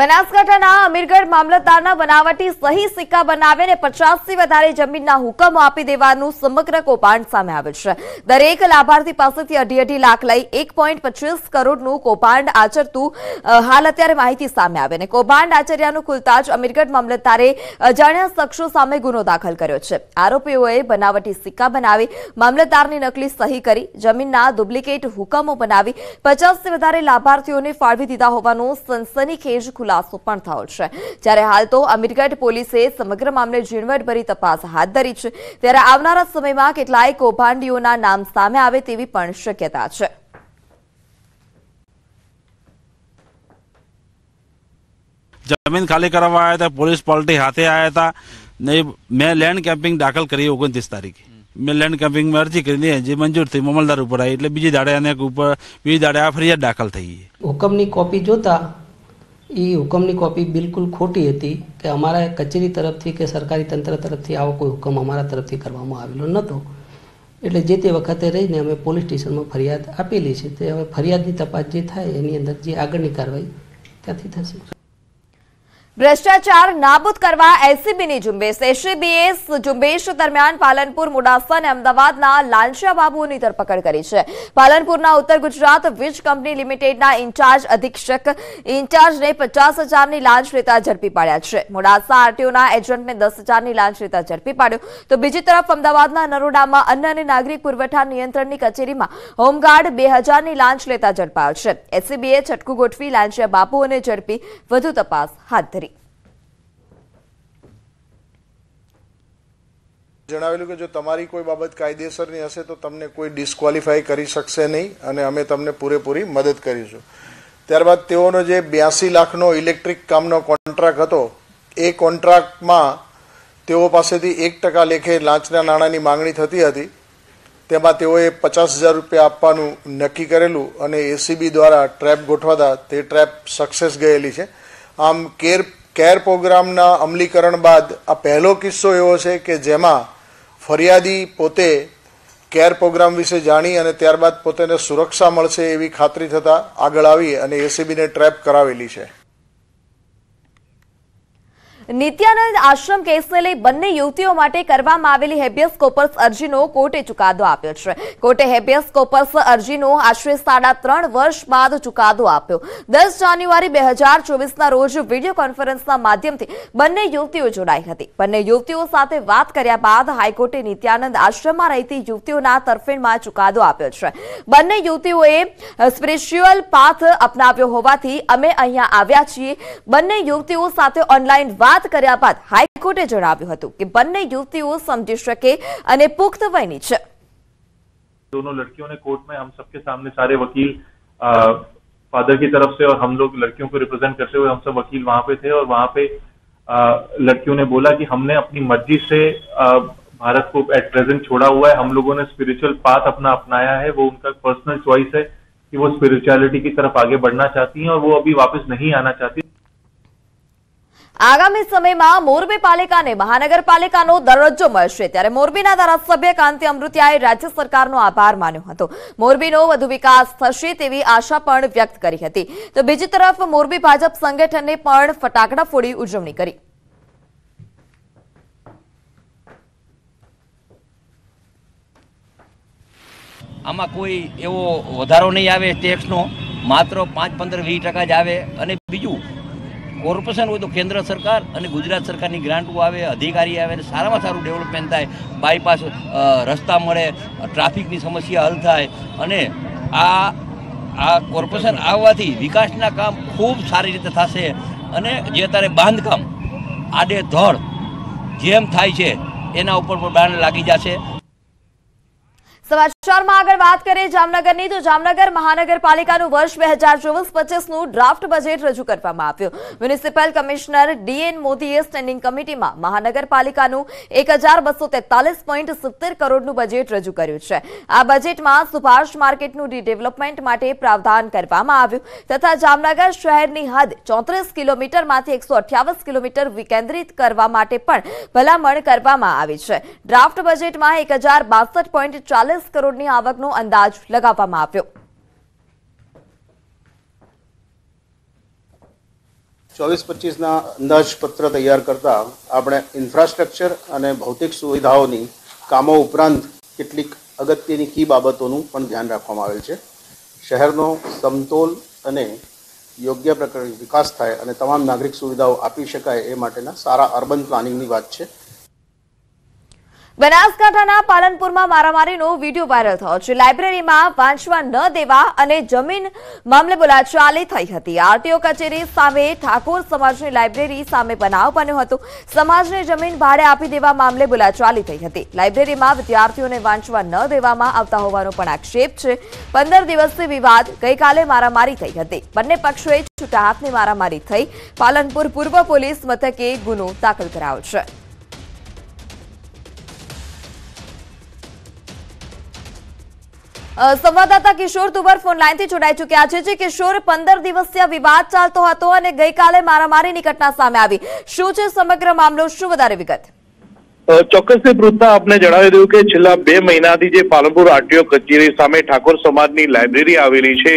બનાસકાંઠાના અમીરગઢ મામલતદારના બનાવટી સહી સિક્કા બનાવીને પચાસથી વધારે જમીનના હુકમો આપી દેવાનું સમગ્ર કૌભાંડ સામે આવે છે દરેક લાભાર્થી પાસેથી અઢી અઢી લાખ લઈ એક કરોડનું કૌભાંડ આચરતું હાલ અત્યારે માહિતી સામે આવે અને કૌભાંડ આચર્યાનું ખુલતા જ અમીરગઢ મામલતદારે અજાણ્યા શખ્સો સામે ગુનો દાખલ કર્યો છે આરોપીઓએ બનાવટી સિક્કા બનાવી મામલતદારની નકલી સહી કરી જમીનના ડુપ્લિકેટ હુકમો બનાવી પચાસથી વધારે લાભાર્થીઓને ફાળવી દીધા હોવાનું સનસનીખેજ ખુલાસો પણ થયો છે જ્યારે હાલ તો અમીરગઢ પોલીસે સમગ્ર મામલે ઝીણવટભરી તપાસ હાથ ધરી છે ત્યારે આવનારા સમયમાં કેટલાય કૌભાંડીઓના નામ સામે આવે તેવી પણ શક્યતા છે જમીન ખાલી કરાવવા આવ્યા હતા પોલીસ પાર્ટી હાથે આવ્યા હતા નહીં મેં લેન્ડ કેમ્પિંગ દાખલ કરી ઓગણત્રીસ તારીખે મેં લેન્ડ કેમ્પિંગમાં અરજી કરી જે મંજૂર થઈ મામલદાર ઉપર આવી એટલે બીજી દાડે અનેક ઉપર બીજી દાડે આ ફરિયાદ દાખલ થઈ હુકમની કોપી જોતા એ હુકમની કોપી બિલકુલ ખોટી હતી કે અમારા કચેરી તરફથી કે સરકારી તંત્ર તરફથી આવો કોઈ હુકમ અમારા તરફથી કરવામાં આવેલો નહોતો એટલે જે તે વખતે રહીને અમે પોલીસ સ્ટેશનમાં ફરિયાદ આપેલી છે તે હવે ફરિયાદની તપાસ જે થાય એની અંદર જે આગળની કાર્યવાહી ત્યાંથી થશે ભ્રષ્ટાચાર નાબૂદ કરવા એસીબીની ઝુંબેશ એસીબીએ ઝુંબેશ દરમિયાન પાલનપુર મોડાસા અને અમદાવાદના લાલશા બાબુઓની ધરપકડ કરી છે પાલનપુરના ઉત્તર ગુજરાત વીજ કંપની લિમિટેડના ઇન્ચાર્જ અધિક્ષક ઇન્ચાર્જને પચાસ હજારની લાંચ લેતા ઝડપી પાડ્યા છે મોડાસા આરટીઓના એજન્ટને દસ હજારની લાંચ લેતા ઝડપી પાડ્યો તો બીજી તરફ અમદાવાદના નરોડામાં અન્ન અને નાગરિક પુરવઠા નિયંત્રણની કચેરીમાં હોમગાર્ડ બે હજારની લાંચ લેતા ઝડપાયો છે એસીબીએ છટકું ગોઠવી લાંચિયા બાબુઓને ઝડપી વધુ તપાસ હાથ ધરી જણાવેલું કે જો તમારી કોઈ બાબત કાયદેસરની હશે તો તમને કોઈ ડિસ્કવોલિફાય કરી શકશે નહીં અને અમે તમને પૂરેપૂરી મદદ કરીશું ત્યારબાદ તેઓનો જે બ્યાસી લાખનો ઇલેક્ટ્રિક કામનો કોન્ટ્રાક્ટ હતો એ કોન્ટ્રાક્ટમાં તેઓ પાસેથી એક ટકા લેખે લાંચના નાણાંની માંગણી થતી હતી તેમાં તેઓએ પચાસ હજાર રૂપિયા આપવાનું નક્કી કરેલું અને એસીબી દ્વારા ટ્રેપ ગોઠવાતા તે ટ્રેપ સક્સેસ ગયેલી છે આમ કેર કેર પ્રોગ્રામના અમલીકરણ બાદ આ પહેલો કિસ્સો એવો છે કે જેમાં ફરિયાદી પોતે કેર પ્રોગ્રામ વિશે જાણી અને ત્યારબાદ પોતેને સુરક્ષા મળશે એવી ખાતરી થતાં આગળ આવી અને એસીબીને ટ્રેપ કરાવેલી છે નિત્યાનંદ આશ્રમ કેસને લઈ બંને યુવતીઓ માટે કરવામાં આવેલી હેબિયસ કોર્પસ અરજીનો કોર્ટે ચુકાદો આપ્યો છે કોર્ટે હેબિયસ કોર્પસ અરજીનો આશરે સાડા ત્રણ વર્ષ બાદ ચુકાદો આપ્યો દસ જાન્યુઆરી બે હજાર રોજ વિડીયો કોન્ફરન્સના માધ્યમથી બંને યુવતીઓ જોડાઈ હતી બંને યુવતીઓ સાથે વાત કર્યા બાદ હાઈકોર્ટે નિત્યાનંદ આશ્રમમાં રહેતી યુવતીઓના તરફેણમાં ચુકાદો આપ્યો છે બંને યુવતીઓએ સ્પિરિચ્યુઅલ પાથ અપનાવ્યો હોવાથી અમે અહીંયા આવ્યા છીએ બંને યુવતીઓ સાથે ઓનલાઈન વાત बात कर बाद हाईकोर्टे જણાવ્યું कि बने युवती समझी सके पुख्त वय दोनों लड़कियों ने कोर्ट में हम सबके सामने सारे वकील आ, फादर की तरफ से और हम लोग लड़कियों को रिप्रेजेंट करते हुए हम सब वकील वहां पे थे और वहां पे आ, लड़कियों ने बोला कि हमने अपनी मर्जी से आ, भारत को एट प्रेजेंट छोड़ा हुआ है हम लोगों ने स्पिरिचुअल पाथ अपना अपनाया है वो उनका पर्सनल चॉइस है कि वो स्पिरिचुअलिटी की तरफ आगे बढ़ना चाहती है और वो अभी वापस नहीं आना चाहती આગામી સમયમાં મોરબી પાલિકાને મહાનગરપાલિકાનો દરજ્જો મળશે ત્યારે મોરબીના ધારાસભ્ય કાંતિ અમૃતિયાએ રાજ્ય સરકારનો આભાર માન્યો હતો મોરબીનો વધુ વિકાસ થશે તેવી આશા પણ વ્યક્ત કરી હતી તો બીજી તરફ મોરબી ભાજપ સંગઠને પણ ફટાકડા ફોડી ઉજવણી કરી આમાં કોઈ એવો વધારો નહીં આવે ટેક્સનો માત્ર પાંચ પંદર વીસ ટકા જ આવે અને બીજું કોર્પોરેશન હોય તો કેન્દ્ર સરકાર અને ગુજરાત સરકારની ગ્રાન્ટો આવે અધિકારી આવે અને સારામાં સારું ડેવલપમેન્ટ થાય બાયપાસ રસ્તા મળે ટ્રાફિકની સમસ્યા હલ થાય અને આ આ કોર્પોરેશન આવવાથી વિકાસના કામ ખૂબ સારી રીતે થશે અને જે અત્યારે બાંધકામ આડેધડ જેમ થાય છે એના ઉપર પણ બાણ લાગી જશે સમાચારમાં આગળ વાત કરીએ જામનગરની તો જામનગર મહાનગરપાલિકાનું વર્ષ બે હજાર ચોવીસ પચીસનું ડ્રાફ્ટ બજેટ રજૂ કરવામાં આવ્યું મ્યુનિસિપલ કમિશનર ડીએન મોદીએ સ્ટેન્ડિંગ કમિટીમાં મહાનગરપાલિકાનું એક કરોડનું બજેટ રજૂ કર્યું છે આ બજેટમાં સુભાષ માર્કેટનું રીડેવલપમેન્ટ માટે પ્રાવધાન કરવામાં આવ્યું તથા જામનગર શહેરની હદ ચોત્રીસ કિલોમીટરમાંથી એકસો અઠ્યાવીસ કિલોમીટર વિકેન્દ્રિત કરવા માટે પણ ભલામણ કરવામાં આવી છે ડ્રાફ્ટ બજેટમાં એક હજાર બાસઠ ચાલીસ દસ કરોડની આવકનો અંદાજ લગાવવામાં આવ્યો ચોવીસ પચીસના અંદાજપત્ર તૈયાર કરતા આપણે ઇન્ફ્રાસ્ટ્રક્ચર અને ભૌતિક સુવિધાઓની કામો ઉપરાંત કેટલીક અગત્યની કી બાબતોનું પણ ધ્યાન રાખવામાં આવેલ છે શહેરનો સમતોલ અને યોગ્ય પ્રકારે વિકાસ થાય અને તમામ નાગરિક સુવિધાઓ આપી શકાય એ માટેના સારા અર્બન પ્લાનિંગની વાત છે બનાસકાંઠાના પાલનપુરમાં મારામારીનો વિડીયો વાયરલ થયો છે લાઇબ્રેરીમાં વાંચવા ન દેવા અને જમીન મામલે બોલાચાલી થઈ હતી આરટીઓ કચેરી સામે ઠાકોર સમાજની લાઇબ્રેરી સામે બનાવ બન્યો હતો સમાજને જમીન ભાડે આપી દેવા મામલે બોલાચાલી થઈ હતી લાઇબ્રેરીમાં વિદ્યાર્થીઓને વાંચવા ન દેવામાં આવતા હોવાનો પણ આક્ષેપ છે પંદર દિવસથી વિવાદ ગઈકાલે મારામારી થઈ હતી બંને પક્ષોએ છૂટા હાથની મારામારી થઈ પાલનપુર પૂર્વ પોલીસ મથકે ગુનો દાખલ કરાયો છે સંવાદદાતા કિશોર તુબર ફોન ફોનલાઈનથી જોડાઈ ચુક્યા છે જે કિશોર પંદર દિવસીય વિવાદ ચાલતો હતો અને ગઈકાલે મારામારીની ઘટના સામે આવી શું છે સમગ્ર મામલો શું વધારે વિગત ચોક્કસ પૃથ્થા આપને જણાવી દઉં કે છેલ્લા બે મહિનાથી જે પાલનપુર આરટીઓ કચેરી સામે ઠાકોર સમાજની લાઇબ્રેરી આવેલી છે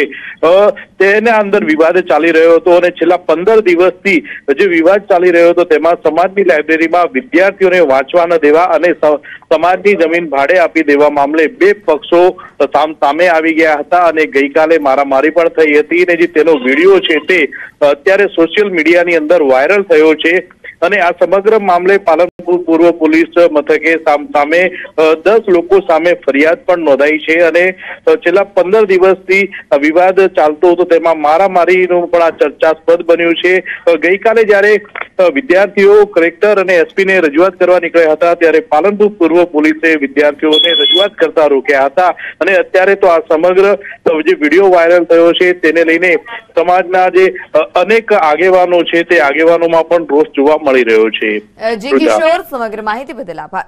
તેના અંદર વિવાદ ચાલી રહ્યો હતો અને છેલ્લા પંદર દિવસથી જે વિવાદ ચાલી રહ્યો હતો તેમાં સમાજની લાઇબ્રેરીમાં વિદ્યાર્થીઓને વાંચવા ન દેવા અને સમાજની જમીન ભાડે આપી દેવા મામલે બે પક્ષો સામે આવી ગયા હતા અને ગઈકાલે મારામારી પણ થઈ હતી અને જે તેનો વિડીયો છે તે અત્યારે સોશિયલ મીડિયાની અંદર વાયરલ થયો છે અને આ સમગ્ર મામલે પાલનપુર પૂર્વ પોલીસ મથકે સામે દસ લોકો સામે ફરિયાદ પણ નોંધાઈ છે અને છેલ્લા પંદર દિવસથી વિવાદ ચાલતો હતો તેમાં મારામારીનું પણ આ ચર્ચાસ્પદ બન્યું છે ગઈકાલે જ્યારે વિદ્યાર્થીઓ કલેક્ટર અને એસપીને રજૂઆત કરવા નીકળ્યા હતા ત્યારે પાલનપુર પૂર્વ પોલીસે વિદ્યાર્થીઓને રજૂઆત કરતા રોક્યા હતા અને અત્યારે તો આ સમગ્ર જે વિડીયો વાયરલ થયો છે તેને લઈને સમાજના જે અનેક આગેવાનો છે તે આગેવાનોમાં પણ રોષ જોવા મળે મળી રહ્યો છે જી કિશોર સમગ્ર માહિતી બદલ આભાર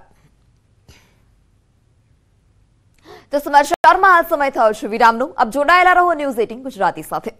તો સમાચારમાં આ સમય થયો છે વિરામનો આપ જોડાયેલા રહો ન્યૂઝ એટીન ગુજરાતી સાથે